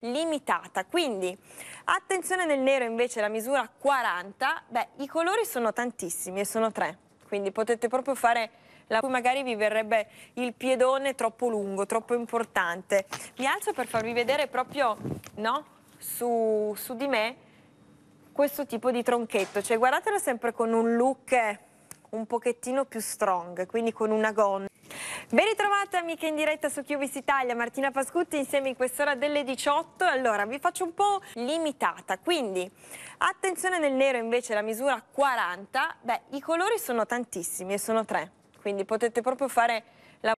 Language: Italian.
limitata. Quindi attenzione nel nero invece la misura 40, beh i colori sono tantissimi e sono tre, quindi potete proprio fare la cui magari vi verrebbe il piedone troppo lungo, troppo importante. Mi alzo per farvi vedere proprio no, su, su di me questo tipo di tronchetto, cioè guardatelo sempre con un look un pochettino più strong, quindi con una gonna. Ben ritrovate amiche in diretta su Chiubis Italia, Martina Pascutti insieme in quest'ora delle 18. Allora, vi faccio un po' limitata, quindi attenzione nel nero invece la misura 40. Beh, i colori sono tantissimi e sono tre, quindi potete proprio fare la